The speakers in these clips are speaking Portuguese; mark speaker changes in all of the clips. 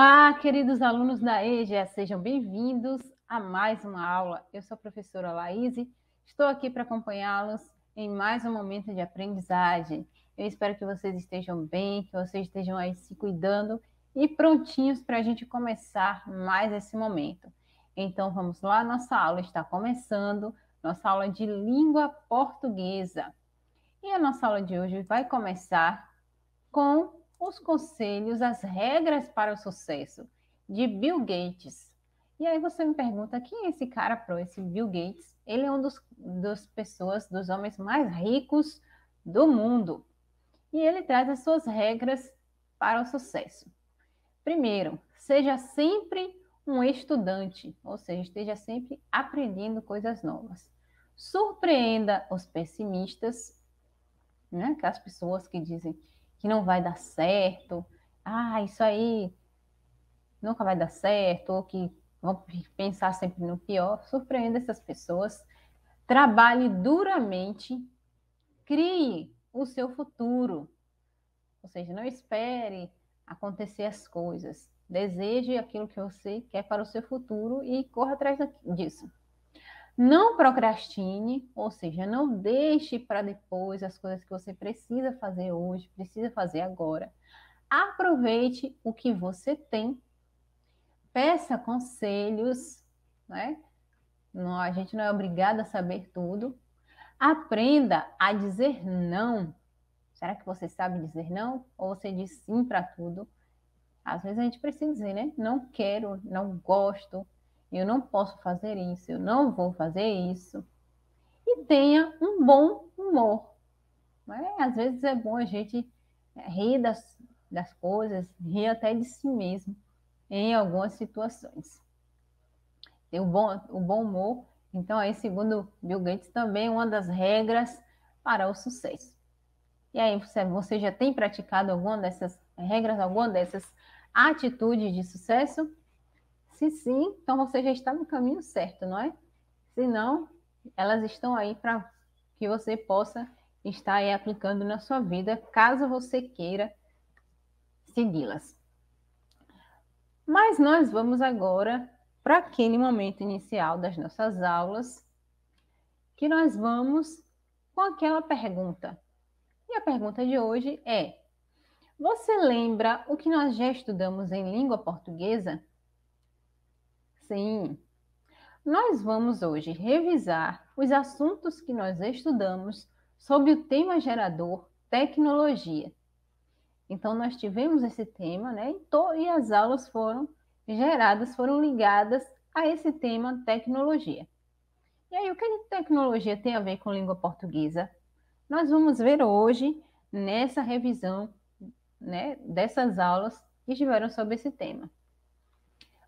Speaker 1: Olá, queridos alunos da EJA, sejam bem-vindos a mais uma aula. Eu sou a professora Laís, estou aqui para acompanhá-los em mais um momento de aprendizagem. Eu espero que vocês estejam bem, que vocês estejam aí se cuidando e prontinhos para a gente começar mais esse momento. Então vamos lá, nossa aula está começando, nossa aula de língua portuguesa. E a nossa aula de hoje vai começar com os conselhos, as regras para o sucesso de Bill Gates. E aí você me pergunta quem é esse cara pro, esse Bill Gates? Ele é um dos pessoas, dos homens mais ricos do mundo. E ele traz as suas regras para o sucesso. Primeiro, seja sempre um estudante, ou seja, esteja sempre aprendendo coisas novas. Surpreenda os pessimistas, né? as pessoas que dizem que não vai dar certo, ah, isso aí nunca vai dar certo, ou que vão pensar sempre no pior, surpreenda essas pessoas, trabalhe duramente, crie o seu futuro. Ou seja, não espere acontecer as coisas. Deseje aquilo que você quer para o seu futuro e corra atrás disso. Não procrastine, ou seja, não deixe para depois as coisas que você precisa fazer hoje, precisa fazer agora. Aproveite o que você tem. Peça conselhos, né? Não, a gente não é obrigado a saber tudo. Aprenda a dizer não. Será que você sabe dizer não? Ou você diz sim para tudo? Às vezes a gente precisa dizer, né? Não quero, não gosto, eu não posso fazer isso, eu não vou fazer isso. E tenha um bom humor. Né? Às vezes é bom a gente é, rir das, das coisas, rir até de si mesmo em algumas situações. o bom, bom humor, então aí segundo Bill Gates também é uma das regras para o sucesso. E aí você já tem praticado alguma dessas regras, alguma dessas atitudes de sucesso? Se sim, então você já está no caminho certo, não é? Se não, elas estão aí para que você possa estar aí aplicando na sua vida, caso você queira segui-las. Mas nós vamos agora para aquele momento inicial das nossas aulas, que nós vamos com aquela pergunta. E a pergunta de hoje é: Você lembra o que nós já estudamos em língua portuguesa? Sim! Nós vamos hoje revisar os assuntos que nós estudamos sobre o tema gerador tecnologia. Então, nós tivemos esse tema, né? E, e as aulas foram geradas, foram ligadas a esse tema tecnologia. E aí, o é que tecnologia tem a ver com língua portuguesa? Nós vamos ver hoje, nessa revisão né, dessas aulas que tiveram sobre esse tema.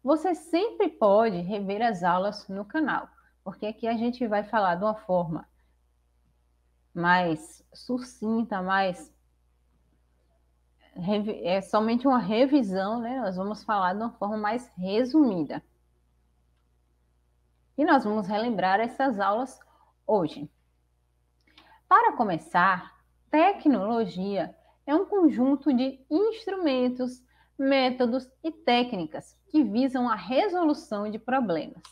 Speaker 1: Você sempre pode rever as aulas no canal, porque aqui a gente vai falar de uma forma mais sucinta, mais é somente uma revisão, né? Nós vamos falar de uma forma mais resumida. E nós vamos relembrar essas aulas hoje. Para começar, tecnologia é um conjunto de instrumentos, métodos e técnicas que visam a resolução de problemas.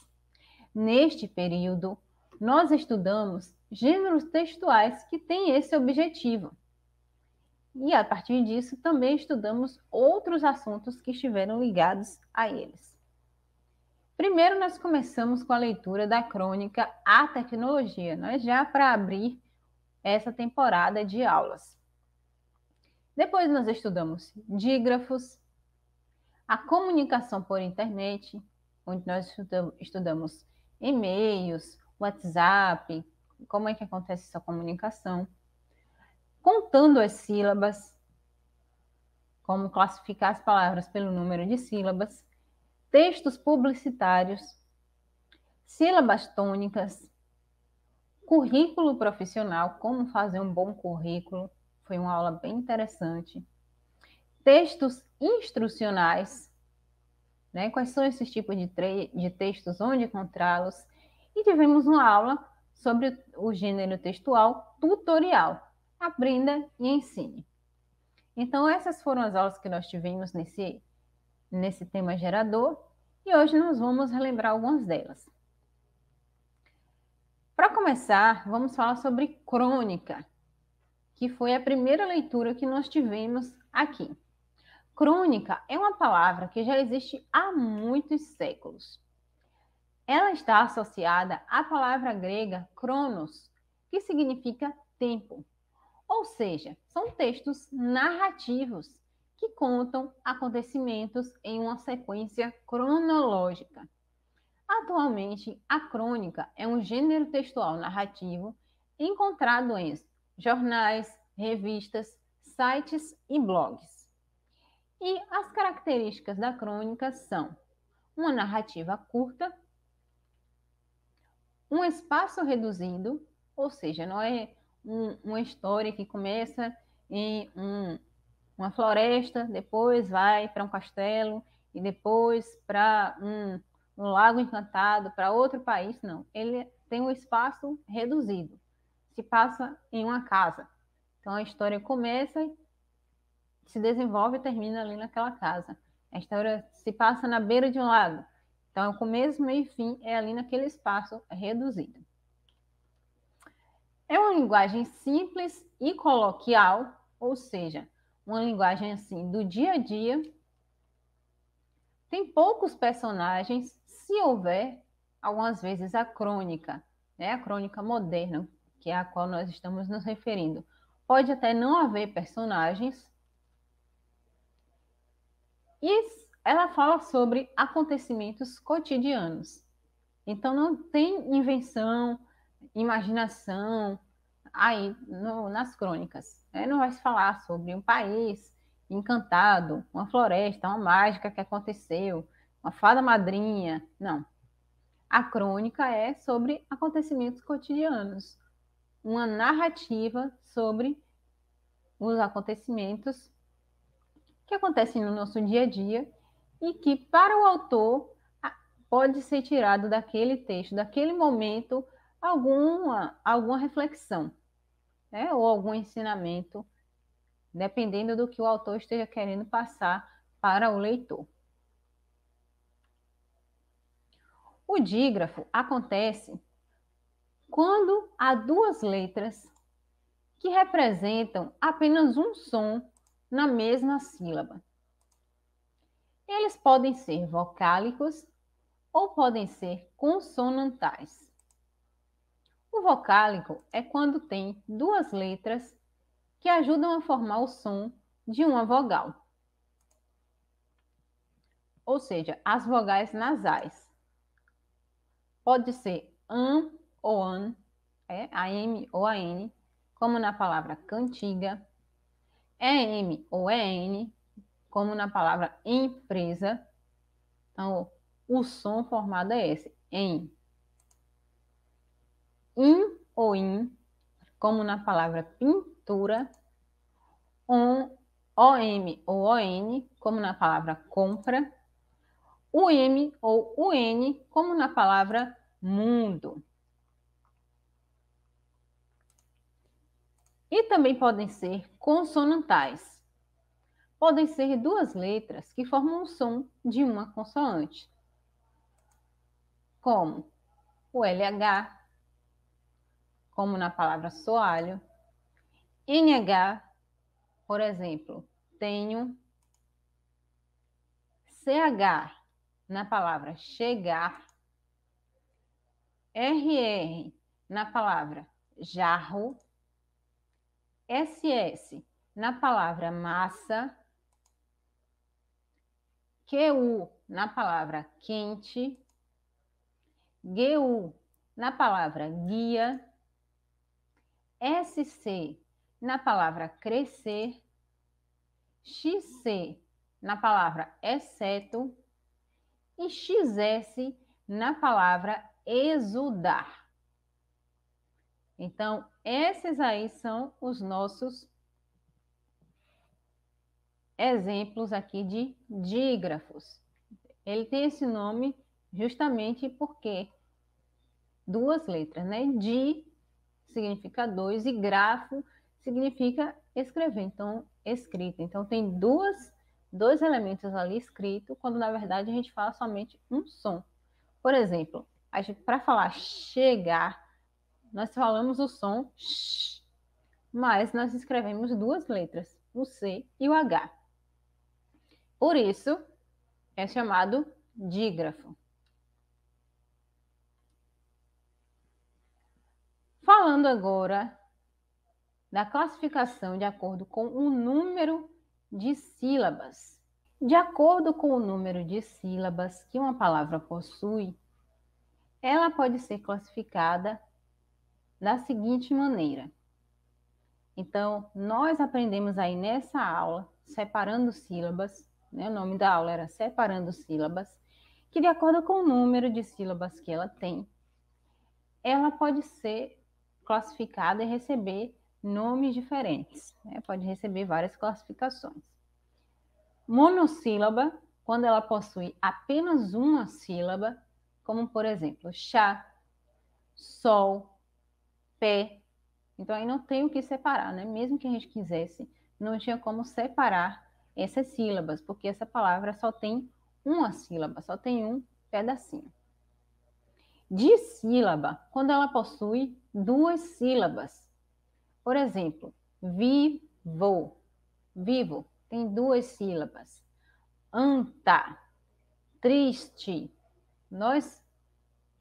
Speaker 1: Neste período, nós estudamos gêneros textuais que têm esse objetivo. E a partir disso, também estudamos outros assuntos que estiveram ligados a eles. Primeiro, nós começamos com a leitura da crônica A Tecnologia, né? já para abrir essa temporada de aulas. Depois, nós estudamos dígrafos, a comunicação por internet, onde nós estudamos e-mails, WhatsApp, como é que acontece essa comunicação, contando as sílabas, como classificar as palavras pelo número de sílabas, textos publicitários, sílabas tônicas, currículo profissional, como fazer um bom currículo, foi uma aula bem interessante textos instrucionais, né? quais são esses tipos de, de textos, onde encontrá-los, e tivemos uma aula sobre o gênero textual tutorial, aprenda e ensine. Então, essas foram as aulas que nós tivemos nesse, nesse tema gerador, e hoje nós vamos relembrar algumas delas. Para começar, vamos falar sobre crônica, que foi a primeira leitura que nós tivemos aqui. Crônica é uma palavra que já existe há muitos séculos. Ela está associada à palavra grega cronos, que significa tempo. Ou seja, são textos narrativos que contam acontecimentos em uma sequência cronológica. Atualmente, a crônica é um gênero textual narrativo encontrado em jornais, revistas, sites e blogs. E as características da crônica são uma narrativa curta, um espaço reduzido, ou seja, não é um, uma história que começa em um, uma floresta, depois vai para um castelo e depois para um, um lago encantado, para outro país, não. Ele tem um espaço reduzido, se passa em uma casa. Então a história começa se desenvolve e termina ali naquela casa. A história se passa na beira de um lago. Então, é o começo, meio e fim é ali naquele espaço reduzido. É uma linguagem simples e coloquial, ou seja, uma linguagem assim do dia a dia. Tem poucos personagens, se houver, algumas vezes a crônica, né? A crônica moderna, que é a qual nós estamos nos referindo. Pode até não haver personagens, e ela fala sobre acontecimentos cotidianos. Então não tem invenção, imaginação aí no, nas crônicas. Né? Não vai se falar sobre um país encantado, uma floresta, uma mágica que aconteceu, uma fada madrinha. Não. A crônica é sobre acontecimentos cotidianos, uma narrativa sobre os acontecimentos que acontecem no nosso dia a dia e que, para o autor, pode ser tirado daquele texto, daquele momento, alguma, alguma reflexão, né? ou algum ensinamento, dependendo do que o autor esteja querendo passar para o leitor. O dígrafo acontece quando há duas letras que representam apenas um som na mesma sílaba. Eles podem ser vocálicos ou podem ser consonantais. O vocálico é quando tem duas letras que ajudam a formar o som de uma vogal. Ou seja, as vogais nasais. Pode ser an ou an, é, a m ou a n, como na palavra cantiga, EM é ou EN, é como na palavra empresa. Então, o som formado é esse, em. In ou in, como na palavra pintura. On, OM ou ON, como na palavra compra. UM ou UN, como na palavra mundo. e também podem ser consonantais. Podem ser duas letras que formam o som de uma consoante, como o LH, como na palavra soalho, NH, por exemplo, tenho, CH, na palavra chegar, RR, na palavra jarro, SS na palavra massa, QU na palavra quente, GU na palavra guia, SC na palavra crescer, XC na palavra exceto e XS na palavra exudar. Então, esses aí são os nossos exemplos aqui de dígrafos. Ele tem esse nome justamente porque duas letras, né? Di significa dois e grafo significa escrever, então escrita. Então tem duas dois elementos ali escrito, quando na verdade a gente fala somente um som. Por exemplo, para falar chegar nós falamos o som sh, mas nós escrevemos duas letras, o C e o H. Por isso, é chamado dígrafo. Falando agora da classificação de acordo com o número de sílabas. De acordo com o número de sílabas que uma palavra possui, ela pode ser classificada da seguinte maneira. Então, nós aprendemos aí nessa aula, separando sílabas, né? o nome da aula era Separando Sílabas, que de acordo com o número de sílabas que ela tem, ela pode ser classificada e receber nomes diferentes, né? pode receber várias classificações. Monossílaba, quando ela possui apenas uma sílaba, como por exemplo, chá, sol, pé. Então aí não tem o que separar, né? Mesmo que a gente quisesse, não tinha como separar essas sílabas, porque essa palavra só tem uma sílaba, só tem um pedacinho. sílaba, quando ela possui duas sílabas. Por exemplo, vivo, vivo, tem duas sílabas. Anta, triste. Nós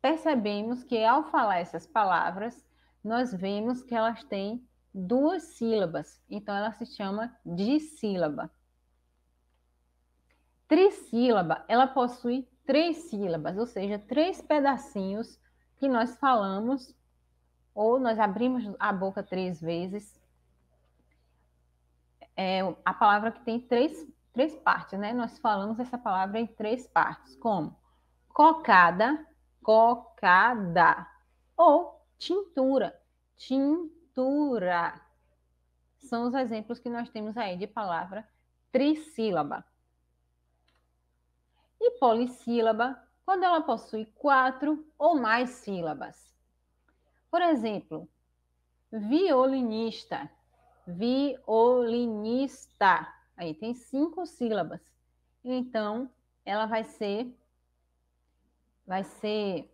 Speaker 1: percebemos que ao falar essas palavras, nós vemos que elas têm duas sílabas, então ela se chama dissílaba. Trissílaba, ela possui três sílabas, ou seja, três pedacinhos que nós falamos ou nós abrimos a boca três vezes. É a palavra que tem três, três partes, né? Nós falamos essa palavra em três partes, como cocada, cocada, ou tintura. Tintura. São os exemplos que nós temos aí de palavra trissílaba. E polissílaba, quando ela possui quatro ou mais sílabas. Por exemplo, violinista. Violinista. Aí tem cinco sílabas. Então, ela vai ser. Vai ser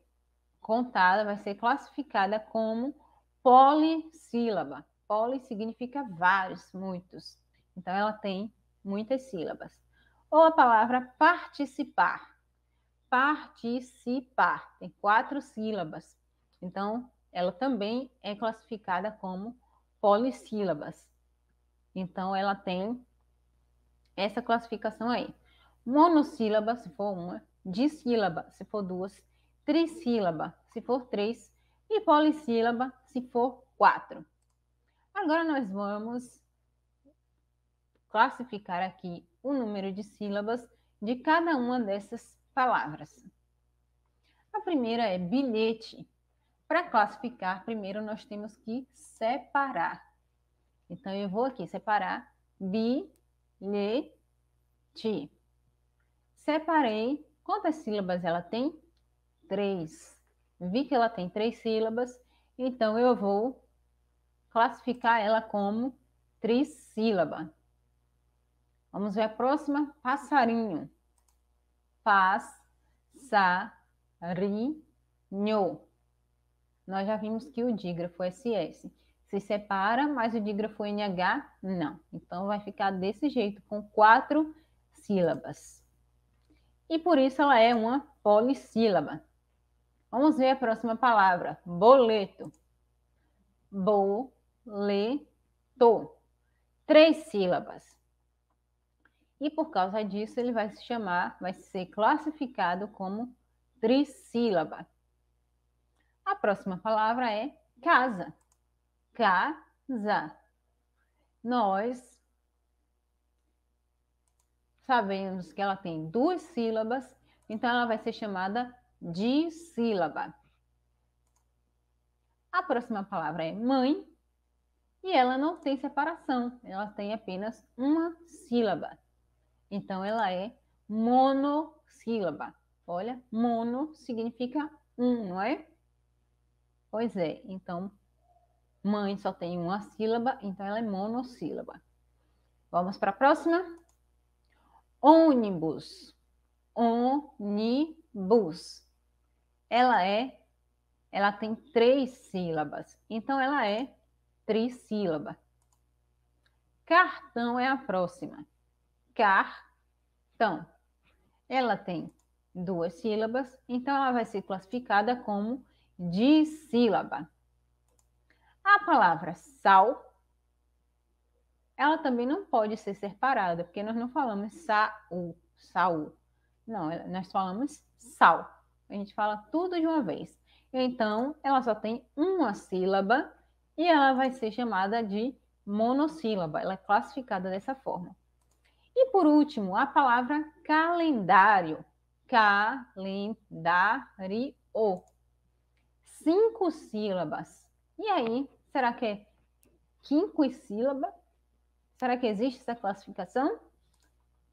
Speaker 1: contada, vai ser classificada como polissílaba. Poli significa vários, muitos. Então, ela tem muitas sílabas. Ou a palavra participar. Participar tem quatro sílabas. Então, ela também é classificada como polissílabas. Então, ela tem essa classificação aí. Monossílaba, se for uma, dissílaba, se for duas, trissílaba, se for três, e polissílaba, se for quatro. Agora nós vamos classificar aqui o número de sílabas de cada uma dessas palavras. A primeira é bilhete. Para classificar, primeiro nós temos que separar. Então, eu vou aqui separar bilhete. Separei. Quantas sílabas ela tem? três, vi que ela tem três sílabas, então eu vou classificar ela como trissílaba. Vamos ver a próxima, passarinho. Paz, sa, ri, nho. Nós já vimos que o dígrafo SS é se separa, mas o dígrafo NH não. Então vai ficar desse jeito, com quatro sílabas. E por isso ela é uma polissílaba. Vamos ver a próxima palavra: boleto. Boleto. Três sílabas. E por causa disso, ele vai se chamar, vai ser classificado como trissílaba. A próxima palavra é casa. Casa. Nós sabemos que ela tem duas sílabas, então ela vai ser chamada de sílaba. A próxima palavra é mãe e ela não tem separação, ela tem apenas uma sílaba. Então ela é monossílaba. Olha, mono significa um, não é? Pois é, então mãe só tem uma sílaba, então ela é monossílaba. Vamos para a próxima? Ônibus. Ônibus ela é, ela tem três sílabas, então ela é trissílaba. Cartão é a próxima. Cartão. Ela tem duas sílabas, então ela vai ser classificada como dissílaba. A palavra sal, ela também não pode ser separada, porque nós não falamos saú, saú. Não, nós falamos sal. A gente fala tudo de uma vez. Então, ela só tem uma sílaba e ela vai ser chamada de monossílaba. Ela é classificada dessa forma. E por último, a palavra calendário. Calendário. Cinco sílabas. E aí, será que é sílaba Será que existe essa classificação?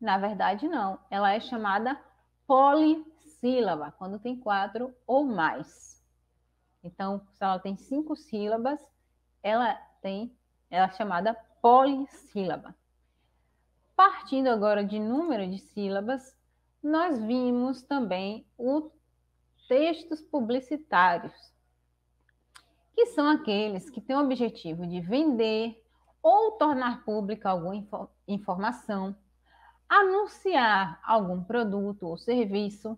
Speaker 1: Na verdade, não. Ela é chamada polissílaba sílaba quando tem quatro ou mais. Então, se ela tem cinco sílabas, ela tem, ela é chamada polissílaba. Partindo agora de número de sílabas, nós vimos também os textos publicitários, que são aqueles que têm o objetivo de vender ou tornar pública alguma info informação, anunciar algum produto ou serviço,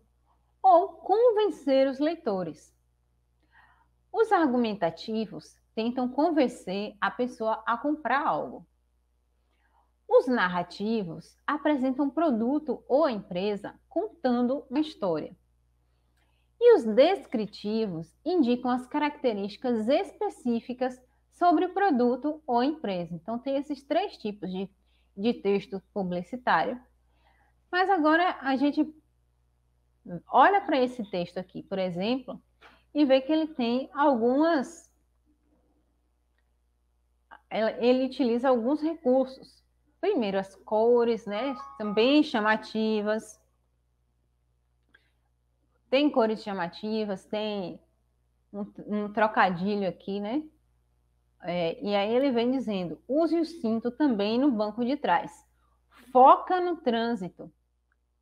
Speaker 1: ou convencer os leitores. Os argumentativos tentam convencer a pessoa a comprar algo. Os narrativos apresentam produto ou empresa contando uma história. E os descritivos indicam as características específicas sobre o produto ou empresa. Então, tem esses três tipos de, de texto publicitário. Mas agora a gente olha para esse texto aqui, por exemplo, e vê que ele tem algumas. Ele utiliza alguns recursos. Primeiro, as cores, né? Também chamativas. Tem cores chamativas, tem um, um trocadilho aqui, né? É, e aí ele vem dizendo: use o cinto também no banco de trás. Foca no trânsito.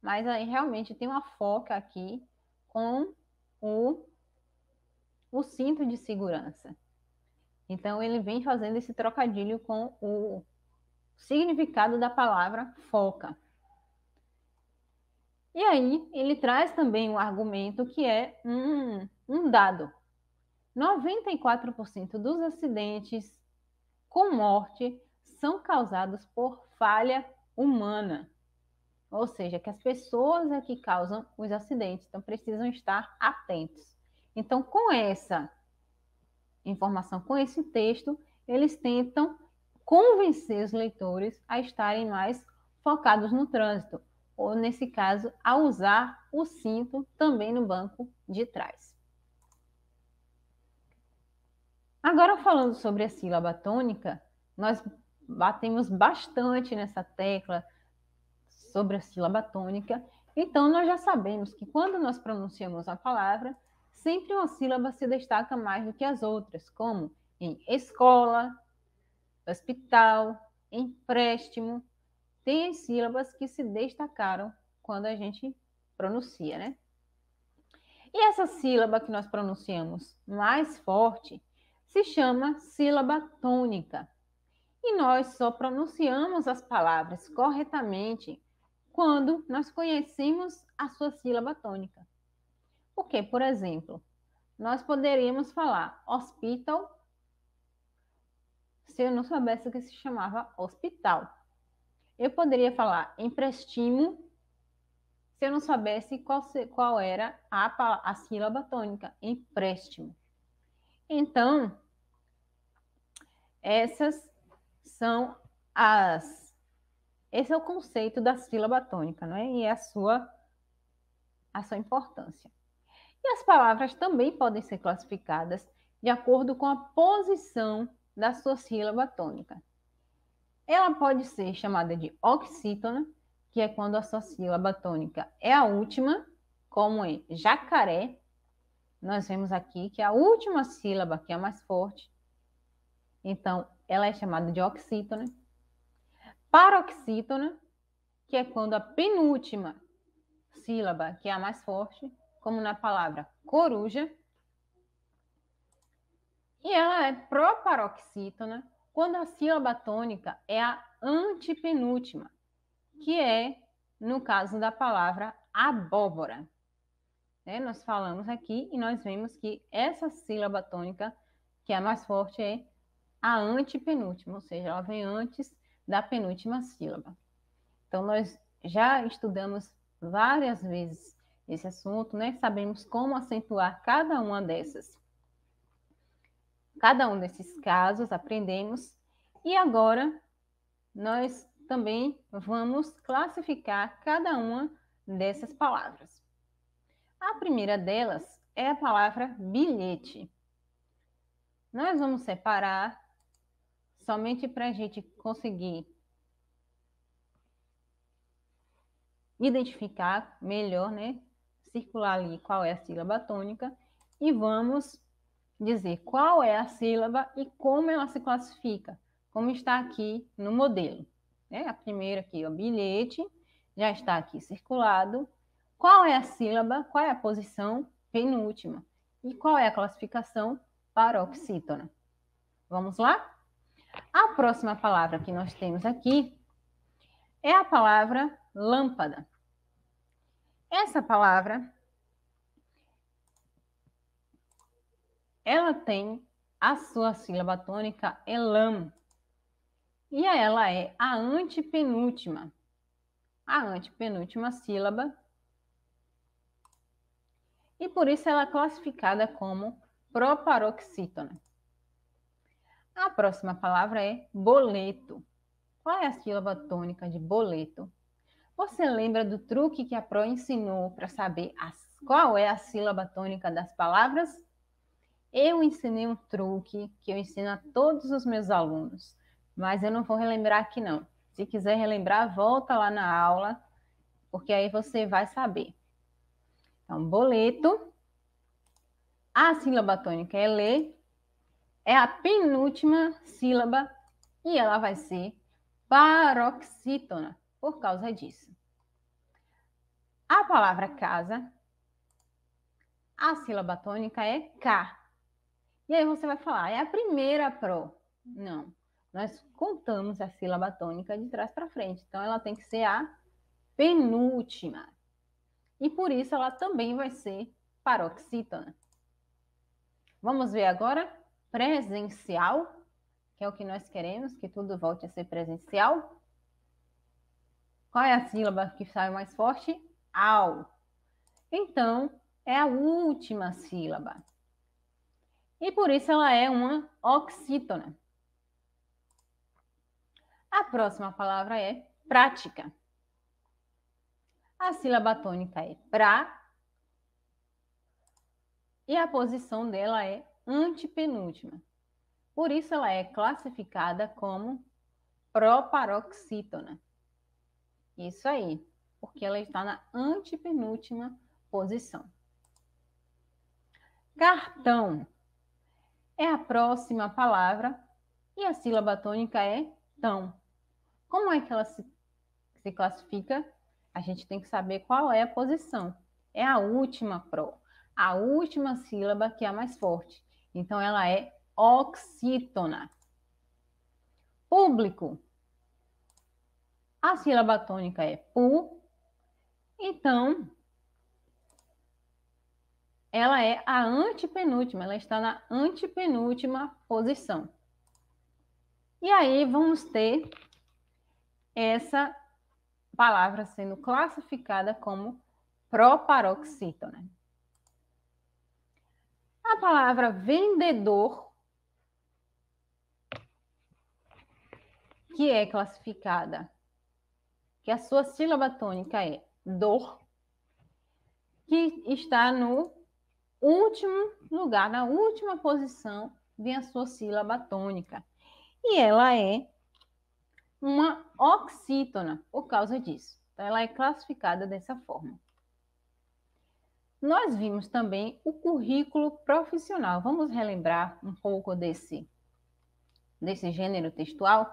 Speaker 1: Mas aí realmente tem uma foca aqui com o, o cinto de segurança. Então ele vem fazendo esse trocadilho com o significado da palavra foca. E aí ele traz também um argumento que é um, um dado. 94% dos acidentes com morte são causados por falha humana ou seja, que as pessoas é que causam os acidentes, então precisam estar atentos. Então, com essa informação, com esse texto, eles tentam convencer os leitores a estarem mais focados no trânsito, ou nesse caso, a usar o cinto também no banco de trás. Agora, falando sobre a sílaba tônica, nós batemos bastante nessa tecla sobre a sílaba tônica, então nós já sabemos que quando nós pronunciamos a palavra, sempre uma sílaba se destaca mais do que as outras, como em escola, hospital, empréstimo. Tem as sílabas que se destacaram quando a gente pronuncia, né? E essa sílaba que nós pronunciamos mais forte se chama sílaba tônica. E nós só pronunciamos as palavras corretamente quando nós conhecemos a sua sílaba tônica. Porque, por exemplo, nós poderíamos falar hospital se eu não soubesse o que se chamava hospital. Eu poderia falar empréstimo se eu não soubesse qual, qual era a, a sílaba tônica, empréstimo. Então, essas são as esse é o conceito da sílaba tônica, não é? E é a sua, a sua importância. E as palavras também podem ser classificadas de acordo com a posição da sua sílaba tônica. Ela pode ser chamada de oxítona, que é quando a sua sílaba tônica é a última, como em jacaré. Nós vemos aqui que a última sílaba que é a mais forte. Então, ela é chamada de oxítona paroxítona, que é quando a penúltima sílaba, que é a mais forte, como na palavra coruja, e ela é proparoxítona quando a sílaba tônica é a antepenúltima, que é, no caso da palavra abóbora. É, nós falamos aqui e nós vemos que essa sílaba tônica, que é a mais forte, é a antepenúltima, ou seja, ela vem antes da penúltima sílaba. Então, nós já estudamos várias vezes esse assunto, né? Sabemos como acentuar cada uma dessas. Cada um desses casos aprendemos e agora nós também vamos classificar cada uma dessas palavras. A primeira delas é a palavra bilhete. Nós vamos separar somente para a gente conseguir identificar melhor, né? Circular ali qual é a sílaba tônica e vamos dizer qual é a sílaba e como ela se classifica, como está aqui no modelo. Né? A primeira aqui, o bilhete, já está aqui circulado. Qual é a sílaba? Qual é a posição? Penúltima. E qual é a classificação? Paroxítona. Vamos lá? A próxima palavra que nós temos aqui é a palavra lâmpada. Essa palavra ela tem a sua sílaba tônica elam. E ela é a antepenúltima. A antepenúltima sílaba. E por isso ela é classificada como proparoxítona. A próxima palavra é boleto. Qual é a sílaba tônica de boleto? Você lembra do truque que a Pro ensinou para saber as, qual é a sílaba tônica das palavras? Eu ensinei um truque que eu ensino a todos os meus alunos, mas eu não vou relembrar aqui não. Se quiser relembrar, volta lá na aula, porque aí você vai saber. Então, boleto. A sílaba tônica é ler, é a penúltima sílaba e ela vai ser paroxítona por causa disso. A palavra casa, a sílaba tônica é K. E aí você vai falar, ah, é a primeira pro. Não, nós contamos a sílaba tônica de trás para frente, então ela tem que ser a penúltima. E por isso ela também vai ser paroxítona. Vamos ver agora presencial, que é o que nós queremos, que tudo volte a ser presencial. Qual é a sílaba que sai mais forte? Ao. Então, é a última sílaba. E por isso ela é uma oxítona. A próxima palavra é prática. A sílaba tônica é pra e a posição dela é antepenúltima. Por isso ela é classificada como proparoxítona. Isso aí, porque ela está na antepenúltima posição. Cartão é a próxima palavra e a sílaba tônica é tão. Como é que ela se, se classifica? A gente tem que saber qual é a posição. É a última pró, a última sílaba que é a mais forte. Então, ela é oxítona. Público. A sílaba tônica é pu. Então, ela é a antepenúltima, ela está na antepenúltima posição. E aí vamos ter essa palavra sendo classificada como proparoxítona a palavra vendedor, que é classificada, que a sua sílaba tônica é dor, que está no último lugar, na última posição, vem a sua sílaba tônica. E ela é uma oxítona por causa disso. Então, ela é classificada dessa forma nós vimos também o currículo profissional. Vamos relembrar um pouco desse, desse gênero textual?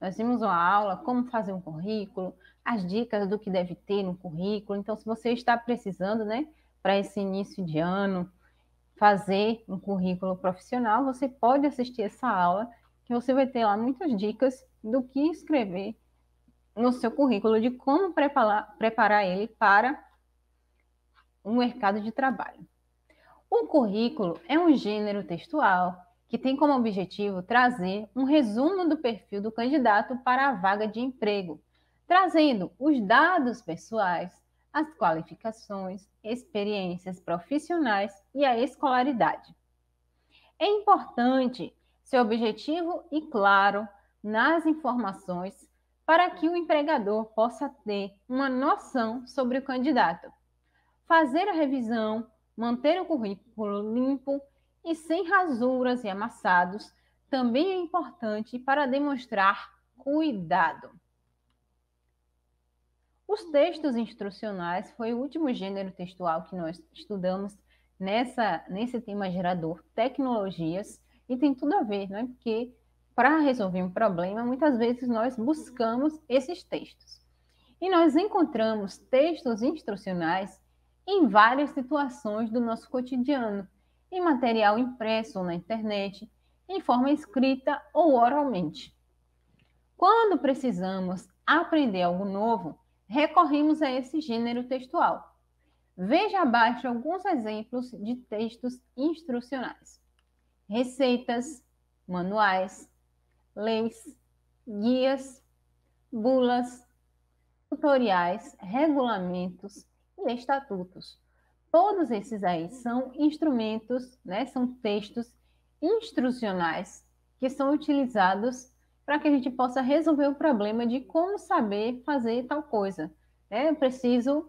Speaker 1: Nós vimos uma aula, como fazer um currículo, as dicas do que deve ter no currículo. Então, se você está precisando, né, para esse início de ano, fazer um currículo profissional, você pode assistir essa aula, que você vai ter lá muitas dicas do que escrever no seu currículo, de como preparar, preparar ele para o mercado de trabalho. O currículo é um gênero textual que tem como objetivo trazer um resumo do perfil do candidato para a vaga de emprego, trazendo os dados pessoais, as qualificações, experiências profissionais e a escolaridade. É importante ser objetivo e claro nas informações para que o empregador possa ter uma noção sobre o candidato fazer a revisão, manter o currículo limpo e sem rasuras e amassados também é importante para demonstrar cuidado. Os textos instrucionais foi o último gênero textual que nós estudamos nessa, nesse tema gerador tecnologias e tem tudo a ver, né? Porque para resolver um problema, muitas vezes nós buscamos esses textos. E nós encontramos textos instrucionais em várias situações do nosso cotidiano, em material impresso ou na internet, em forma escrita ou oralmente. Quando precisamos aprender algo novo, recorremos a esse gênero textual. Veja abaixo alguns exemplos de textos instrucionais: receitas, manuais, leis, guias, bulas, tutoriais, regulamentos, estatutos. Todos esses aí são instrumentos, né, são textos instrucionais que são utilizados para que a gente possa resolver o problema de como saber fazer tal coisa. Né? Eu preciso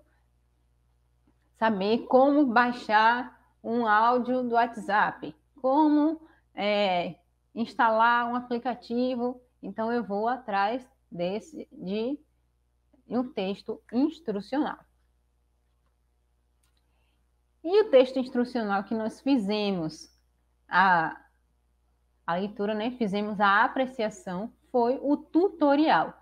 Speaker 1: saber como baixar um áudio do WhatsApp, como é, instalar um aplicativo. Então, eu vou atrás desse de um texto instrucional. E o texto instrucional que nós fizemos, a, a leitura, né? Fizemos a apreciação, foi o tutorial,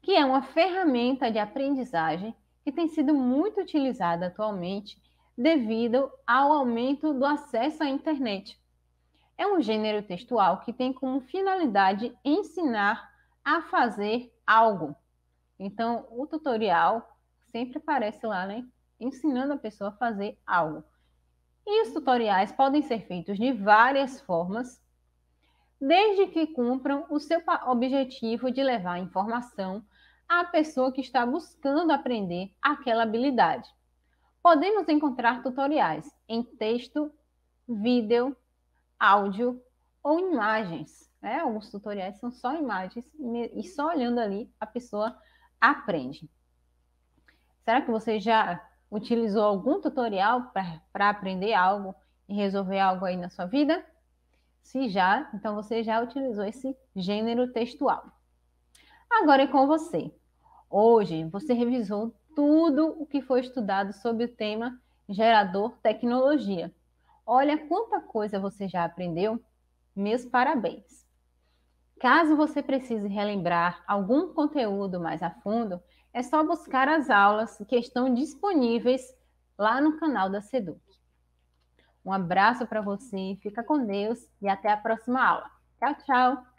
Speaker 1: que é uma ferramenta de aprendizagem que tem sido muito utilizada atualmente devido ao aumento do acesso à internet. É um gênero textual que tem como finalidade ensinar a fazer algo. Então, o tutorial sempre aparece lá, né? ensinando a pessoa a fazer algo. E os tutoriais podem ser feitos de várias formas, desde que cumpram o seu objetivo de levar informação à pessoa que está buscando aprender aquela habilidade. Podemos encontrar tutoriais em texto, vídeo, áudio ou imagens. Né? Alguns tutoriais são só imagens e só olhando ali a pessoa aprende. Será que você já Utilizou algum tutorial para aprender algo e resolver algo aí na sua vida? Se já, então você já utilizou esse gênero textual. Agora é com você. Hoje você revisou tudo o que foi estudado sobre o tema gerador tecnologia. Olha quanta coisa você já aprendeu. Meus parabéns. Caso você precise relembrar algum conteúdo mais a fundo, é só buscar as aulas que estão disponíveis lá no canal da Seduc. Um abraço para você, fica com Deus e até a próxima aula. Tchau, tchau!